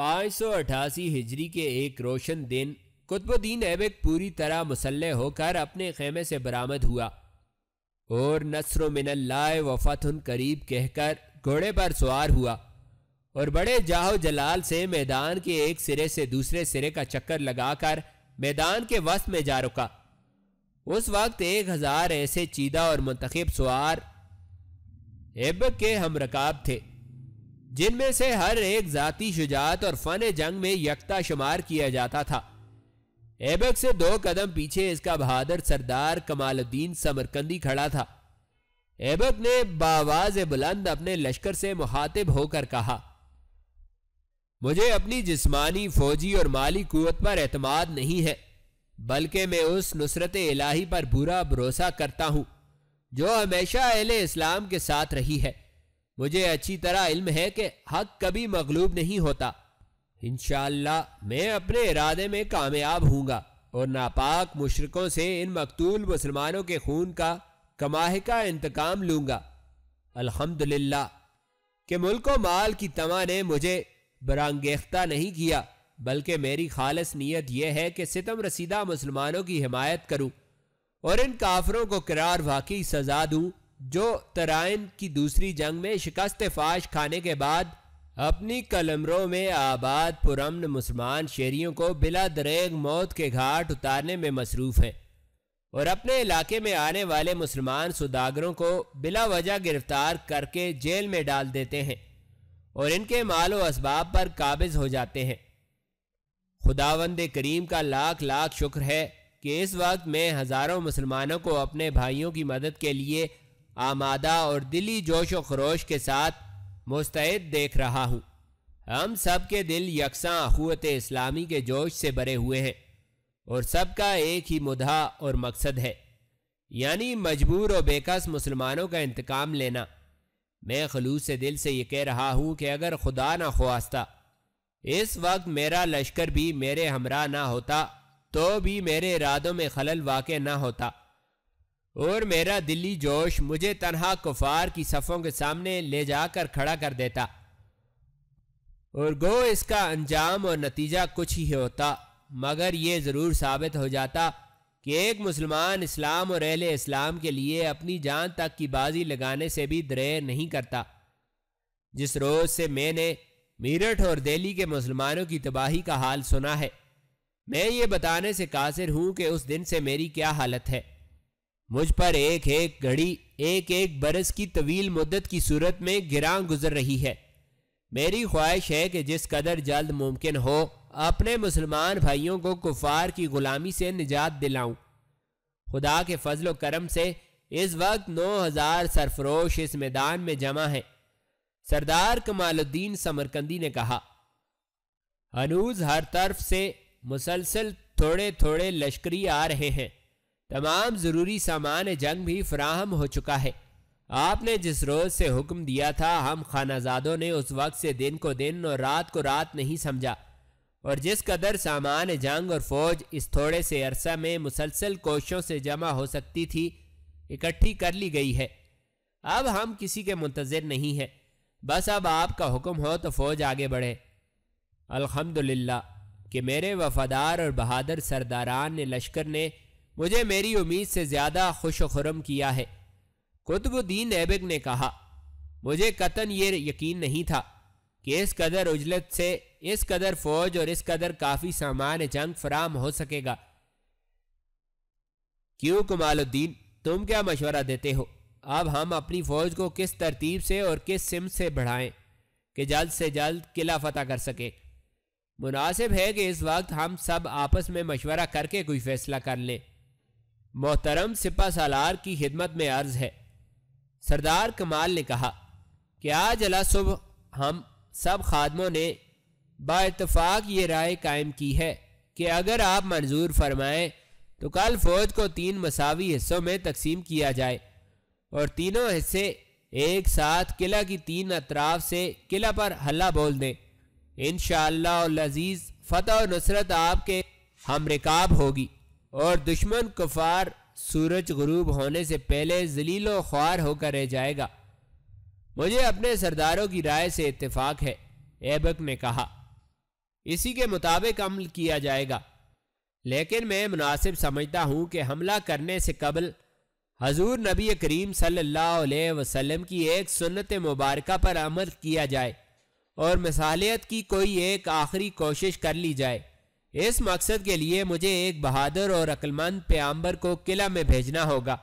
588 अठासी हिजरी के एक रोशन दिन कुतुबुद्दीन ऐबक पूरी तरह मुसल्ह होकर अपने खेमे से बरामद हुआ और नसर मिनल्लाए वफतन करीब कहकर घोड़े पर सवार हुआ और बड़े जाहो जलाल से मैदान के एक सिरे से दूसरे सिरे का चक्कर लगाकर मैदान के वस्त में जा रुका उस वक्त एक हजार ऐसे चीदा और मुंतखब सवार ऐबक के हम रकाब थे जिनमें से हर एक जाति शुजात और फन जंग में यकता शुमार किया जाता था एबक से दो कदम पीछे इसका बहादुर सरदार कमालुद्दीन समरकंदी खड़ा था एबक ने बावाज बुलंद अपने लश्कर से मुहातिब होकर कहा मुझे अपनी जिस्मानी फौजी और माली कुत पर एतमाद नहीं है बल्कि मैं उस नुसरत इलाही पर बुरा भरोसा करता हूं जो हमेशा अहले इस्लाम के साथ रही है मुझे अच्छी तरह इल्म है कि हक कभी मगलूब नहीं होता इनशाला मैं अपने इरादे में कामयाब हूँगा और नापाक मुशरकों से इन मकतूल मुसलमानों के खून का कमाह का इंतकाम लूँगा अल्हम्दुलिल्लाह के मुल्क माल की तमा ने मुझे बरंगेख्ता नहीं किया बल्कि मेरी खालस नीयत यह है कि सितम रसीदा मुसलमानों की हिमायत करूँ और इन काफरों को करार वाकई सजा दूँ जो तराइन की दूसरी जंग में शिकस्त फाश खाने के बाद अपनी कलमरों में आबाद पुरमन मुसलमान शहरियों को बिला दरेग मौत के घाट उतारने में मसरूफ़ हैं और अपने इलाके में आने वाले मुसलमान सुदागरों को बिला वजह गिरफ्तार करके जेल में डाल देते हैं और इनके माल व इसबाब पर काबिज हो जाते हैं खुदावंद करीम का लाख लाख शुक्र है कि इस वक्त मैं हज़ारों मुसलमानों को अपने भाइयों की मदद के लिए आमादा और दिली जोश व खरोश के साथ मुस्तैद देख रहा हूँ हम सब के दिल यकसा अखुत इस्लामी के जोश से भरे हुए हैं और सबका एक ही मुदा और मकसद है यानी मजबूर और बेकस मुसलमानों का इंतकाम लेना मैं खलूस से दिल से ये कह रहा हूँ कि अगर खुदा ना ख्वास्ता इस वक्त मेरा लश्कर भी मेरे हमरा ना होता तो भी मेरे इरादों में खलल वाक़ ना होता और मेरा दिल्ली जोश मुझे तनहा कुफार की सफ़ों के सामने ले जाकर खड़ा कर देता और गो इसका अंजाम और नतीजा कुछ ही होता मगर ये ज़रूर साबित हो जाता कि एक मुसलमान इस्लाम और अहल इस्लाम के लिए अपनी जान तक की बाजी लगाने से भी दरेर नहीं करता जिस रोज़ से मैंने मीरठ और दिल्ली के मुसलमानों की तबाही का हाल सुना है मैं ये बताने से कासिर हूँ कि उस दिन से मेरी क्या हालत है मुझ पर एक एक घड़ी एक एक बरस की तवील मुद्दत की सूरत में गिरां गुजर रही है मेरी ख्वाहिश है कि जिस कदर जल्द मुमकिन हो अपने मुसलमान भाइयों को कुफार की ग़ुलामी से निजात दिलाऊं। खुदा के फजल करम से इस वक्त नौ हज़ार सरफरोश इस मैदान में जमा है सरदार कमालुद्दीन समरकंदी ने कहा अनूज हर तरफ से मुसलसल थोड़े थोड़े लश्करी आ रहे हैं तमाम ज़रूरी सामान जंग भी फ्राहम हो चुका है आपने जिस रोज़ से हुक्म दिया था हम खानाजादों ने उस वक्त से दिन को दिन और रात को रात नहीं समझा और जिस कदर सामान जंग और फौज इस थोड़े से अरसा में मुसलसल कोशों से जमा हो सकती थी इकट्ठी कर ली गई है अब हम किसी के मुंतज़र नहीं हैं बस अब आपका हुक्म हो तो फौज आगे बढ़े अल्हम्दुलिल्लाह कि मेरे वफादार और बहादुर सरदारान ने लश्कर ने मुझे मेरी उम्मीद से ज़्यादा खुश खुरम किया है कुतुबुद्दीन ऐबक ने कहा मुझे कतन ये यकीन नहीं था कि इस कदर उजलत से इस कदर फौज और इस कदर काफ़ी सामान जंग फराम हो सकेगा क्यों कमालुद्दीन तुम क्या मशवरा देते हो अब हम अपनी फौज को किस तरतीब से और किस सिम से बढ़ाएं कि जल्द से जल्द किला फतह कर सके मुनासिब है कि इस वक्त हम सब आपस में मशवरा करके कोई फैसला कर लें मोहतरम सिपा सालार की खिदमत में अर्ज है सरदार कमाल ने कहा कि आज अला सुबह हम सब खादमों ने बातफाक ये राय कायम की है कि अगर आप मंजूर फरमाएं तो कल फौज को तीन मसावी हिस्सों में तकसीम किया जाए और तीनों हिस्से एक साथ किला की तीन अतराफ से किला पर हल्ला बोल दें इन शजीज़ फ़तह और नुसरत आपके हम रिकाब होगी और दुश्मन कुफार सूरज गुरूब होने से पहले जलीलो ख्वार होकर रह जाएगा मुझे अपने सरदारों की राय से इतफ़ाक़ है ऐबक ने कहा इसी के मुताबिक अमल किया जाएगा लेकिन मैं मुनासिब समझता हूँ कि हमला करने से कबल हजूर नबी करीम सल्लल्लाहु अलैहि वसल्लम की एक सुन्नत मुबारक पर अमल किया जाए और मसालियत की कोई एक आखिरी कोशिश कर ली जाए इस मकसद के लिए मुझे एक बहादुर और अक्लमंद प्याम्बर को किला में भेजना होगा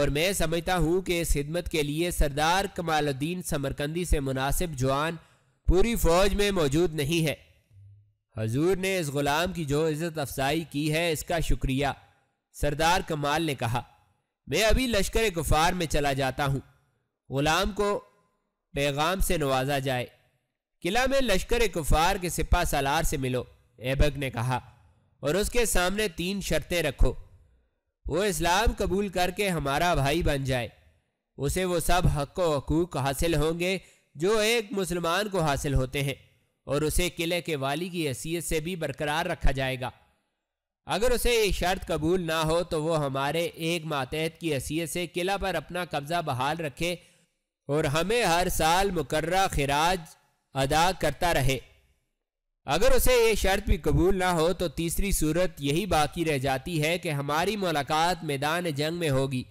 और मैं समझता हूँ कि इस खिदमत के लिए सरदार कमालुद्दीन समरकंदी से मुनासिब जवान पूरी फौज में मौजूद नहीं है हजूर ने इस गुलाम की जो इज्जत अफजाई की है इसका शुक्रिया सरदार कमाल ने कहा मैं अभी लश्कर गुफार में चला जाता हूँ गुलाम को पैगाम से नवाजा जाए किला में लश्कर गुफार के सिपा सालार से मिलो ऐबक ने कहा और उसके सामने तीन शर्तें रखो वो इस्लाम कबूल करके हमारा भाई बन जाए उसे वो सब हक व हकूक हासिल होंगे जो एक मुसलमान को हासिल होते हैं और उसे किले के वाली की हैसियत से भी बरकरार रखा जाएगा अगर उसे ये शर्त कबूल ना हो तो वो हमारे एक मातहत की हैसियत से किला पर अपना कब्ज़ा बहाल रखे और हमें हर साल मुकर्रा खराज अदा करता रहे अगर उसे ये शर्त भी कबूल ना हो तो तीसरी सूरत यही बाकी रह जाती है कि हमारी मुलाकात मैदान जंग में होगी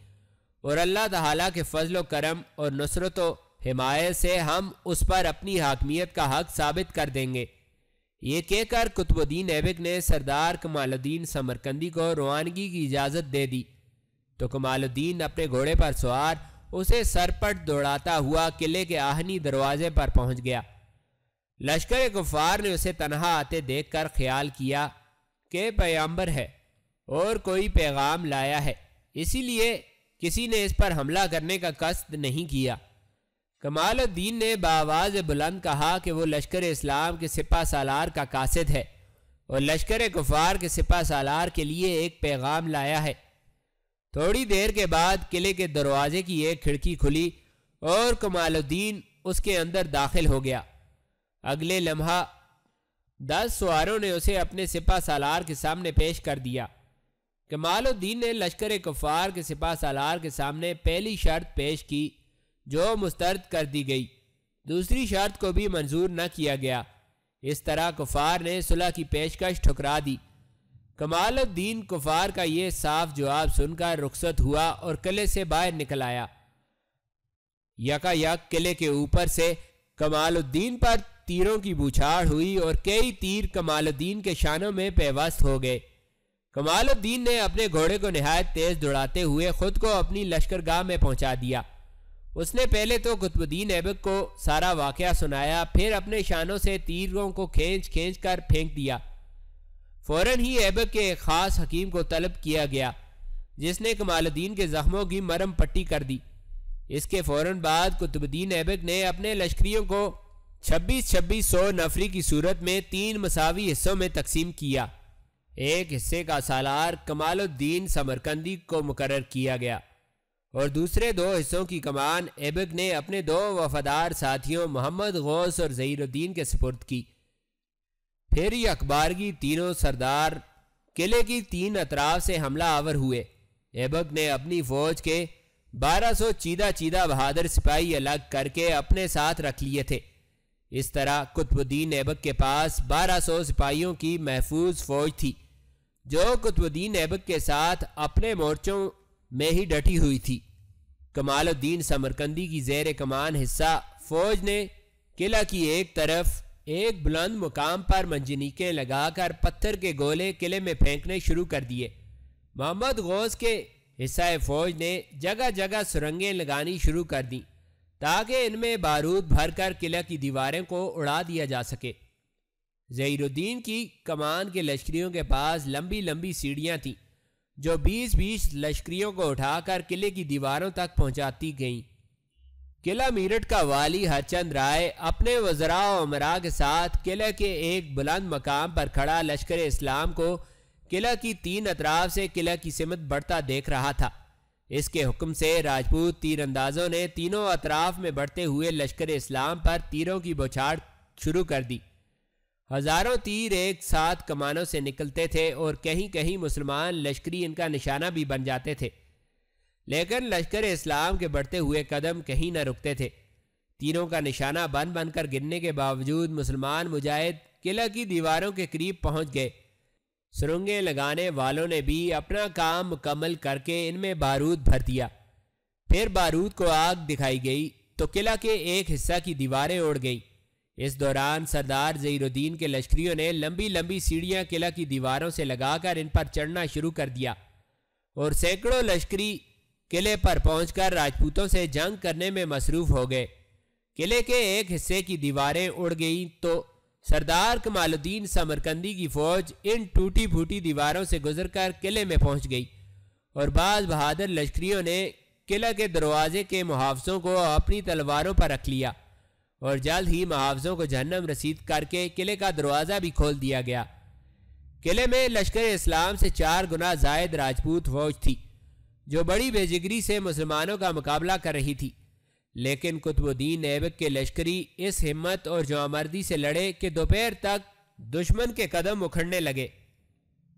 और अल्लाह ताला के फजल करम और नुसरत हिमायत से हम उस पर अपनी हाकमियत का हक साबित कर देंगे ये कहकर कुतुबुद्दीन ऐबिक ने सरदार कमालुद्दीन समरकंदी को रवानगी की इजाज़त दे दी तो कमालुद्दीन अपने घोड़े पर सवार उसे सरपट दौड़ाता हुआ किले के आहनी दरवाजे पर पहुंच गया लश्कर गुफ़ार ने उसे तनहा आते देखकर ख्याल किया कि पैम्बर है और कोई पैगाम लाया है इसीलिए किसी ने इस पर हमला करने का कस्त नहीं किया कमालुद्दीन ने बावाज बुलंद कहा कि वो लश्कर इस्लाम के सिपा सालार का कासिद है और लश्कर कुफार के सिपा सालार के लिए एक पैगाम लाया है थोड़ी देर के बाद किले के दरवाजे की एक खिड़की खुली और कमालुद्दीन उसके अंदर दाखिल हो गया अगले लम्हा दस सवारों ने उसे अपने सिपा सालार के सामने पेश कर दिया कमालुद्दीन ने लश्कर कफ़ार के सिपा सालार के सामने पहली शर्त पेश की जो मुस्तरद कर दी गई दूसरी शर्त को भी मंजूर न किया गया इस तरह कुफार ने सुलह की पेशकश ठुकरा दी कमालुद्दीन कुफार का ये साफ जवाब सुनकर रुखसत हुआ और किले से बाहर निकल आया यकायक किले के ऊपर से कमालुद्दीन पर तीरों की बुछाड़ हुई और कई तीर कमालुद्दीन के शानों में पेवस्त हो गए कमालुद्दीन ने अपने घोड़े को नहायत तेज दौड़ाते हुए खुद को अपनी लश्करगाह में पहुंचा दिया उसने पहले तो कुतुबुद्दीन ऐबक को सारा वाकया सुनाया फिर अपने शानों से तीरों को खींच खींच कर फेंक दिया फौरन ही ऐबक के एक खास हकीम को तलब किया गया जिसने कमालुद्दीन के जख्मों की मरम पट्टी कर दी इसके फौरन बाद कुतुबुद्दीन ऐबक ने अपने लश्करियों को छब्बीस छब्बीस सौ नफरी की सूरत में तीन मसावी हिस्सों में तकसीम किया एक हिस्से का सालार कमालुद्दीन समरकंदी को मुकर किया गया और दूसरे दो हिस्सों की कमान एबक ने अपने दो वफादार साथियों मोहम्मद गौस और जहीरुद्दीन के सपुर्द की फिर ये अखबार की तीनों सरदार किले की तीन अतराफ से हमला आवर हुए एबक ने अपनी फौज के 1200 चीदा चीदा बहादुर सिपाही अलग करके अपने साथ रख लिए थे इस तरह कुतुबुद्दीन ऐबक के पास 1200 सिपाहियों की महफूज फौज थी जो कुतुबुद्दीन ऐबक के साथ अपने मोर्चों में ही डटी हुई थी कमालुद्दीन समरकंदी की जेर कमान हिस्सा फौज ने किला की एक तरफ एक बुलंद मुकाम पर मंजनीकें लगाकर पत्थर के गोले किले में फेंकने शुरू कर दिए मोहम्मद गौस के हिस्सा फौज ने जगह जगह सुरंगें लगानी शुरू कर दी ताकि इनमें बारूद भरकर किले की दीवारें को उड़ा दिया जा सके जहीरुद्दीन की कमान के लश्करियों के पास लंबी लंबी सीढ़ियाँ थीं जो बीस बीस लश्करियों को उठाकर किले की दीवारों तक पहुँचाती गईं किला मीरठ का वाली हरचंद राय अपने वजरा और अमरा के साथ किले के एक बुलंद मकाम पर खड़ा लश्कर इस्लाम को किला की तीन अतराफ से किला की सिमत बढ़ता देख रहा था इसके हुक्म से राजपूत तीरंदाजों ने तीनों अतराफ में बढ़ते हुए लश्कर इस्लाम पर तीरों की बौछाड़ शुरू कर दी हजारों तीर एक साथ कमानों से निकलते थे और कहीं कहीं मुसलमान लश्करी इनका निशाना भी बन जाते थे लेकिन लश्कर इस्लाम के बढ़ते हुए कदम कहीं न रुकते थे तीरों का निशाना बन बनकर गिरने के बावजूद मुसलमान मुजाहिद किला की दीवारों के करीब पहुंच गए सुरंगें लगाने वालों ने भी अपना काम मुकम्मल करके इनमें बारूद भर दिया फिर बारूद को आग दिखाई गई तो किला के एक हिस्सा की दीवारें उड़ गईं इस दौरान सरदार जहीरुद्दीन के लश्करियों ने लंबी लंबी सीढ़ियां किला की दीवारों से लगाकर इन पर चढ़ना शुरू कर दिया और सैकड़ों लश्करी किले पर पहुंचकर राजपूतों से जंग करने में मसरूफ हो गए किले के एक हिस्से की दीवारें उड़ गईं तो सरदार कमालुद्दीन समरकंदी की फौज इन टूटी फूटी दीवारों से गुजरकर किले में पहुंच गई और बाज बहादुर लश्करियों ने किला के दरवाजे के मुहावजों को अपनी तलवारों पर रख लिया और जल्द ही मुहावजों को जहन्नम रसीद करके किले का दरवाज़ा भी खोल दिया गया किले में लश्कर इस्लाम से चार गुना जायद राजपूत फौज थी जो बड़ी बेजिगरी से मुसलमानों का मुकाबला कर रही थी लेकिन कुतुबुद्दीन ऐबक के लश्करी इस हिम्मत और जवामर्दी से लड़े कि दोपहर तक दुश्मन के कदम उखड़ने लगे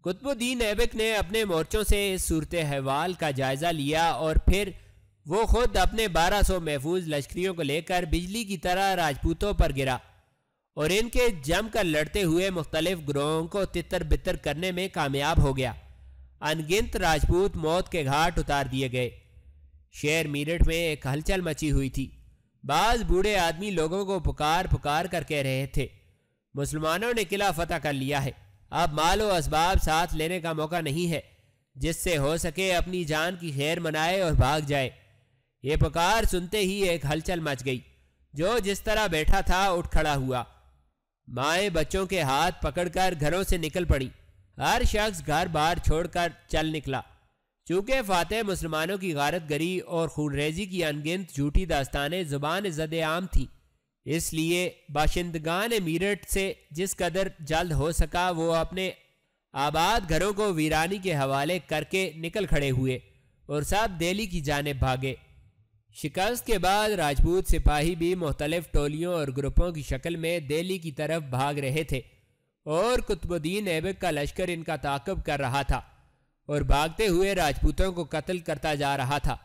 कुतुबुद्दीन ऐबक ने अपने मोर्चों से इस सूरत हवाल का जायज़ा लिया और फिर वो खुद अपने 1200 सौ महफूज लश्करियों को लेकर बिजली की तरह राजपूतों पर गिरा और इनके जमकर लड़ते हुए मुख्तलिफ ग्रोहों को तितर बितर करने में कामयाब हो गया अनगिनत राजपूत मौत के घाट उतार दिए गए शेर मीरठ में एक हलचल मची हुई थी बाज बूढ़े आदमी लोगों को पुकार पुकार कर कह रहे थे मुसलमानों ने किला फतह कर लिया है अब माल व इसबाब साथ लेने का मौका नहीं है जिससे हो सके अपनी जान की खैर मनाए और भाग जाए ये पुकार सुनते ही एक हलचल मच गई जो जिस तरह बैठा था उठ खड़ा हुआ माएँ बच्चों के हाथ पकड़कर घरों से निकल पड़ी हर शख्स घर बार छोड़कर चल निकला चूँकि फातह मुसलमानों की गारत गरी और खूनरेजी की अनगिनत झूठी दास्तानें ज़ुबान जद आम थी इसलिए बाशिंदगान मीरठ से जिस कदर जल्द हो सका वो अपने आबाद घरों को वीरानी के हवाले करके निकल खड़े हुए और सब दिल्ली की जानब भागे शिकस्त के बाद राजपूत सिपाही भी मुख्तलिफ टोलियों और ग्रुपों की शक्ल में दिल्ली की तरफ भाग रहे थे और कुतुबुद्दीन ऐबक का लश्कर इनका ताकब कर रहा था और भागते हुए राजपूतों को कत्ल करता जा रहा था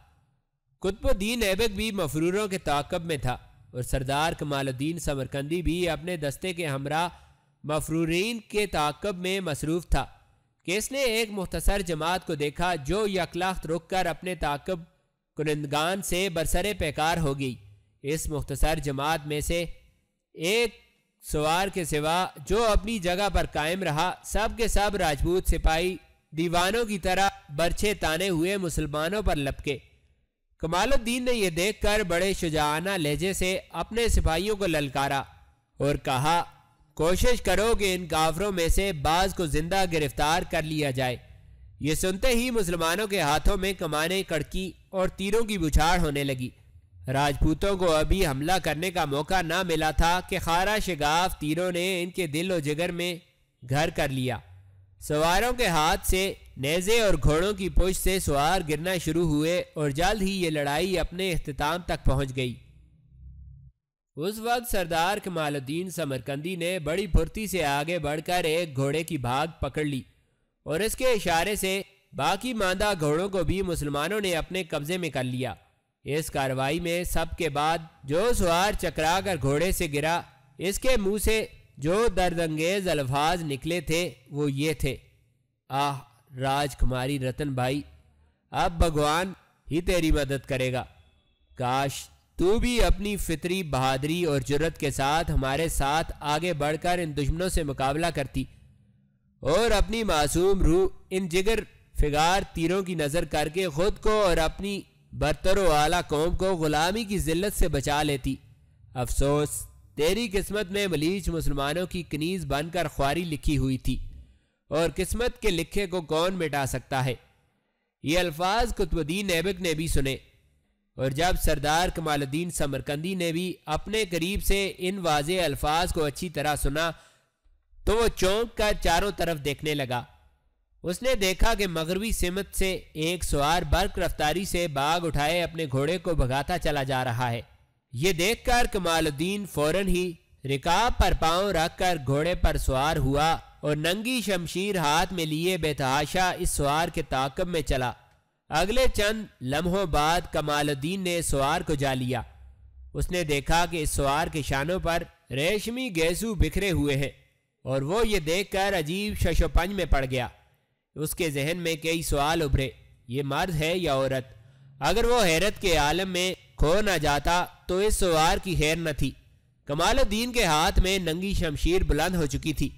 कुतुबुद्दीन ऐबक भी मफरूरों के ताकब में था और सरदार कमालुद्दीन समरकंदी भी अपने दस्ते के हमरा मफरूरीन के ताकब में मसरूफ था कि एक मुख्तसर जमात को देखा जो यकलाख्त रुक कर अपने ताकब कुनंदगान से बरसर पेकार हो गई इस मुख्तसर जमात में से एक सवार के सिवा जो अपनी जगह पर कायम रहा सब के सब राजपूत सिपाही दीवानों की तरह बर्छे ताने हुए मुसलमानों पर लपके कमालुद्दीन ने यह देखकर बड़े शुजाना लहजे से अपने सिपाहियों को ललकारा और कहा कोशिश करो कि इन काफरों में से बाज को जिंदा गिरफ्तार कर लिया जाए ये सुनते ही मुसलमानों के हाथों में कमाने कड़की और तीरों की बुछाड़ होने लगी राजपूतों को अभी हमला करने का मौका ना मिला था कि खारा शिगाफ तीरों ने इनके दिल और जिगर में घर कर लिया सवारों के हाथ से नेज़े और घोड़ों की पुश से सवार गिरना शुरू हुए और जल्द ही ये लड़ाई अपने अख्ताम तक पहुंच गई उस वक्त सरदार कमालुद्दीन समरकंदी ने बड़ी फुर्ती से आगे बढ़कर एक घोड़े की भाग पकड़ ली और इसके इशारे से बाकी मादा घोड़ों को भी मुसलमानों ने अपने कब्जे में कर लिया इस कार्रवाई में सबके बाद जो सवार चकराकर घोड़े से गिरा इसके मुंह से जो दर्दंगेज अल्फाज निकले थे वो ये थे आह राजकुमारी रतन भाई अब भगवान ही तेरी मदद करेगा काश तू भी अपनी फितरी बहादरी और जुरत के साथ हमारे साथ आगे बढ़कर इन दुश्मनों से मुकाबला करती और अपनी मासूम रूह इन जिगर फिगार तीरों की नज़र करके खुद को और अपनी बरतरों वाला कौम को गुलामी की जिल्लत से बचा लेती अफसोस तेरी किस्मत में मलीच मुसलमानों की कनीज बनकर ख्वारी लिखी हुई थी और किस्मत के लिखे को कौन मिटा सकता है ये अल्फाज कुतुबुद्दीन ऐबक ने भी सुने और जब सरदार कमालुद्दीन समरकंदी ने भी अपने करीब से इन वाज अल्फाज को अच्छी तरह सुना तो वो चौंक कर चारों तरफ देखने लगा उसने देखा कि मगरबी सिमत से एक सवार बर्क रफ्तारी से बाग उठाए अपने घोड़े को भगाता चला जा रहा है ये देखकर कमालुद्दीन फौरन ही रिकाब पर पांव रखकर घोड़े पर सवार हुआ और नंगी शमशीर हाथ में लिए बेतहाशा इस सवार के ताकब में चला अगले चंद लम्हों बाद कमालुद्दीन ने सवार को जा लिया उसने देखा कि इस सवार के शानों पर रेशमी गेजू बिखरे हुए हैं और वो ये देखकर अजीब शशोपंज में पड़ गया उसके जहन में कई सवाल उभरे ये मर्द है या औरत अगर वो हैरत के आलम में खो न जाता तो इस सवार की हैर न थी कमालुद्दीन के हाथ में नंगी शमशीर बुलंद हो चुकी थी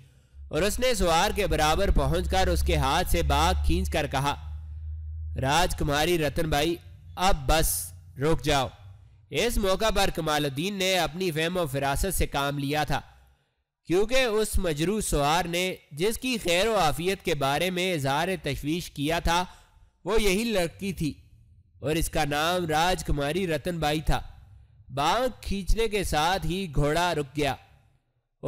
और उसने सवार के बराबर पहुंचकर उसके हाथ से बाग खींच कर कहा राजकुमारी रतन भाई अब बस रुक जाओ इस मौका पर कमालुद्दीन ने अपनी फहम फिरासत से काम लिया था क्योंकि उस मजरू सवार ने जिसकी खैर आफियत के बारे में इजहार तशवीश किया था वो यही लड़की थी और इसका नाम राजकुमारी रतनबाई था बांग खींचने के साथ ही घोड़ा रुक गया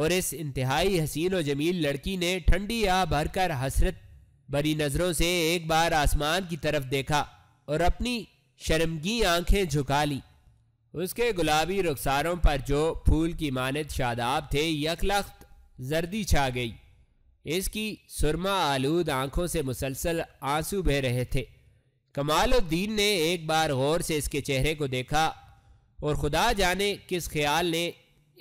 और इस इंतहाई हसीन और जमील लड़की ने ठंडी आ भरकर हसरत भरी नजरों से एक बार आसमान की तरफ देखा और अपनी शर्मगी आंखें झुका ली उसके गुलाबी रुखसारों पर जो फूल की मानद शादाब थे यकलख्त जर्दी छा गई इसकी सुरमा आलूद आंखों से मुसलसल आंसू बह रहे थे कमालुद्दीन ने एक बार गौर से इसके चेहरे को देखा और खुदा जाने किस ख्याल ने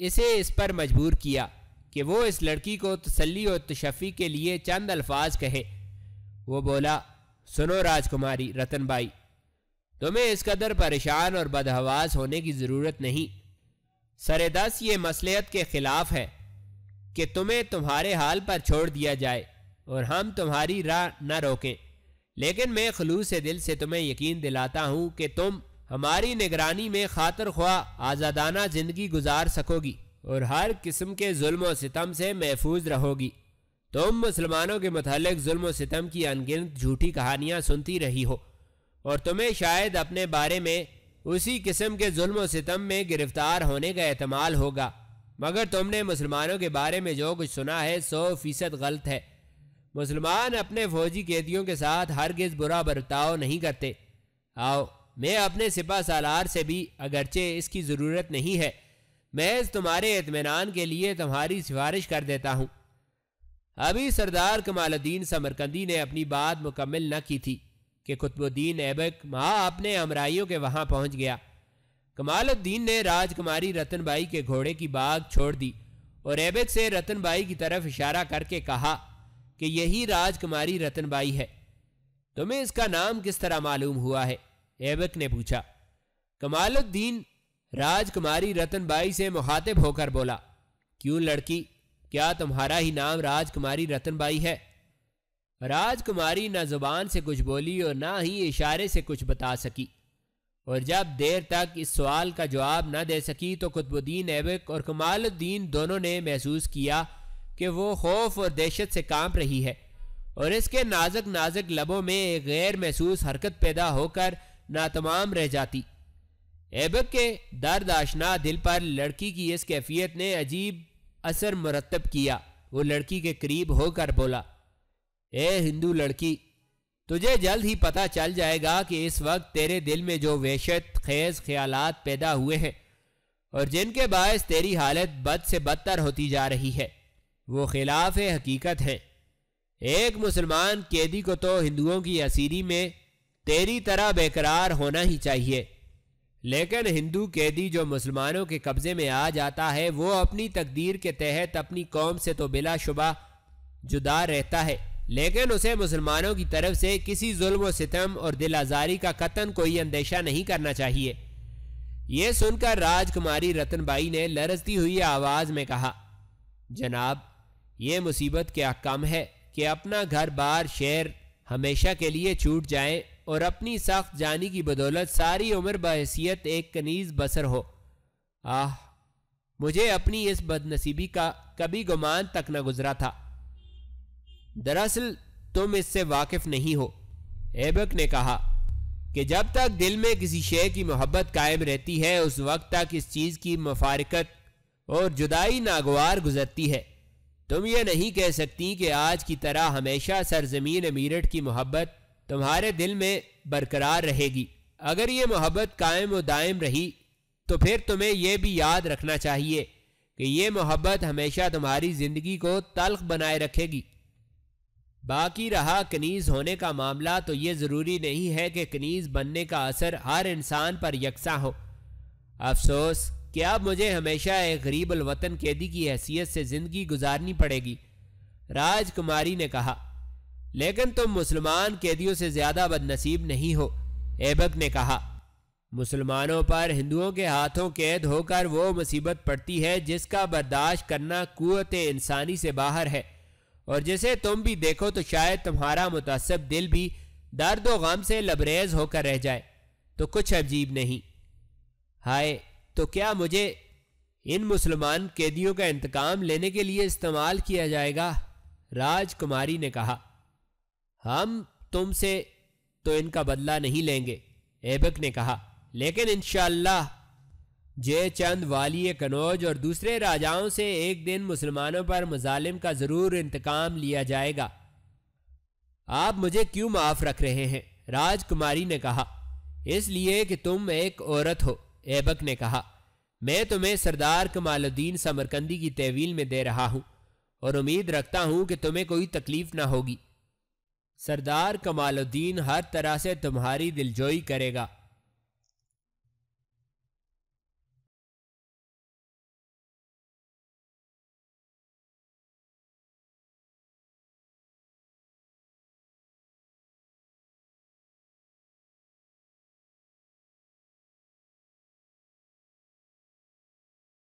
इसे इस पर मजबूर किया कि वो इस लड़की को तसली और तशफ़ी के लिए चंद अल्फाज कहे वो बोला सुनो राजकुमारी रतन भाई तुम्हें इस कदर परेशान और बदहवास होने की ज़रूरत नहीं दस ये मसलियत के ख़िलाफ़ है कि तुम्हें तुम्हारे हाल पर छोड़ दिया जाए और हम तुम्हारी राह न रोकें लेकिन मैं खलूस दिल से तुम्हें यकीन दिलाता हूँ कि तुम हमारी निगरानी में खातर ख्वा आज़ादाना ज़िंदगी गुजार सकोगी और हर किस्म के जुल्म सितम से महफूज रहोगी तुम मुसलमानों के मतलब जुल्म सितम की अनगिनत झूठी कहानियाँ सुनती रही हो और तुम्हें शायद अपने बारे में उसी किस्म के जुल्म सितम में गिरफ्तार होने का एहतमाल होगा मगर तुमने मुसलमानों के बारे में जो कुछ सुना है सौ फीसद गलत है मुसलमान अपने फौजी कैदियों के साथ हरगिज बुरा बर्ताव नहीं करते आओ मैं अपने सिपा सालार से भी अगरचे इसकी ज़रूरत नहीं है महज तुम्हारे इतमान के लिए तुम्हारी सिफारिश कर देता हूँ अभी सरदार कमालद्दीन समरकंदी ने अपनी बात मुकम्मल न की थी कि खुतबुद्दीन ऐबक माँ अपने अमराइयों के वहाँ पहुँच गया कमालुद्दीन ने राजकुमारी रतनबाई के घोड़े की बाग छोड़ दी और ऐबक से रतनबाई की तरफ इशारा करके कहा कि यही राजकुमारी रतनबाई है तुम्हें इसका नाम किस तरह मालूम हुआ है एबक ने पूछा कमालुद्दीन राजकुमारी रतनबाई से मुखातिब होकर बोला क्यों लड़की क्या तुम्हारा ही नाम राजकुमारी रतनबाई है राजकुमारी ना जुबान से कुछ बोली और ना ही इशारे से कुछ बता सकी और जब देर तक इस सवाल का जवाब न दे सकी तो कुतबुद्दीन ऐबक और कमालुद्दीन दोनों ने महसूस किया कि वो खौफ और दहशत से कांप रही है और इसके नाजक नाजक लबों में एक गैर महसूस हरकत पैदा होकर नातमाम रह जाती ऐबक के दर्द आशना दिल पर लड़की की इस कैफियत ने अजीब असर मुरतब किया वो लड़की के करीब होकर बोला ए हिंदू लड़की तुझे जल्द ही पता चल जाएगा कि इस वक्त तेरे दिल में जो वहशत खेज ख्याल पैदा हुए हैं और जिनके बायस तेरी हालत बद से बदतर होती जा रही है वो खिलाफ हकीकत है एक मुसलमान कैदी को तो हिंदुओं की असीरी में तेरी तरह बेकरार होना ही चाहिए लेकिन हिंदू कैदी जो मुसलमानों के कब्जे में आ जाता है वो अपनी तकदीर के तहत अपनी कौम से तो बिलाशुबा जुदा रहता है लेकिन उसे मुसलमानों की तरफ से किसी जुल्म सितम और दिल आज़ारी का कतन कोई अंदेशा नहीं करना चाहिए यह सुनकर राजकुमारी रतनबाई ने लरजती हुई आवाज़ में कहा जनाब ये मुसीबत क्या कम है कि अपना घर बार शहर हमेशा के लिए छूट जाए और अपनी सख्त जानी की बदौलत सारी उम्र बहसीत एक कनीज बसर हो आह मुझे अपनी इस बदनसीबी का कभी गुमान तक न गुजरा था दरअसल तुम इससे वाकिफ नहीं हो एबक ने कहा कि जब तक दिल में किसी शे की मोहब्बत कायम रहती है उस वक्त तक इस चीज़ की मफारकत और जुदाई नागवार गुजरती है तुम ये नहीं कह सकती कि आज की तरह हमेशा सरजमीन मीरठ की मोहब्बत तुम्हारे दिल में बरकरार रहेगी अगर ये मोहब्बत कायम व दायम रही तो फिर तुम्हें यह भी याद रखना चाहिए कि यह मोहब्बत हमेशा तुम्हारी ज़िंदगी को तलख बनाए रखेगी बाकी रहा कनीज़ होने का मामला तो ये ज़रूरी नहीं है कि कनीज़ बनने का असर हर इंसान पर यकसा हो अफसोस कि अब मुझे हमेशा एक गरीब अलवतन कैदी की हैसियत से ज़िंदगी गुजारनी पड़ेगी राजकुमारी ने कहा लेकिन तुम मुसलमान कैदियों से ज़्यादा बदनसीब नहीं हो ऐबक ने कहा मुसलमानों पर हिंदुओं के हाथों कैद होकर वो मुसीबत पड़ती है जिसका बर्दाश्त करना कुत इंसानी से बाहर है और जिसे तुम भी देखो तो शायद तुम्हारा मुतासब दिल भी दर्द व गम से लबरेज होकर रह जाए तो कुछ अजीब नहीं हाय तो क्या मुझे इन मुसलमान कैदियों का इंतकाम लेने के लिए इस्तेमाल किया जाएगा राजकुमारी ने कहा हम तुमसे तो इनका बदला नहीं लेंगे एबक ने कहा लेकिन इनशाला जय चंद वाली कनौज और दूसरे राजाओं से एक दिन मुसलमानों पर मुजालिम का ज़रूर इंतकाम लिया जाएगा आप मुझे क्यों माफ़ रख रहे हैं राजकुमारी ने कहा इसलिए कि तुम एक औरत हो ऐबक ने कहा मैं तुम्हें सरदार कमालुद्दीन समरकंदी की तहवील में दे रहा हूँ और उम्मीद रखता हूँ कि तुम्हें कोई तकलीफ ना होगी सरदार कमालुद्दीन हर तरह से तुम्हारी दिलजोई करेगा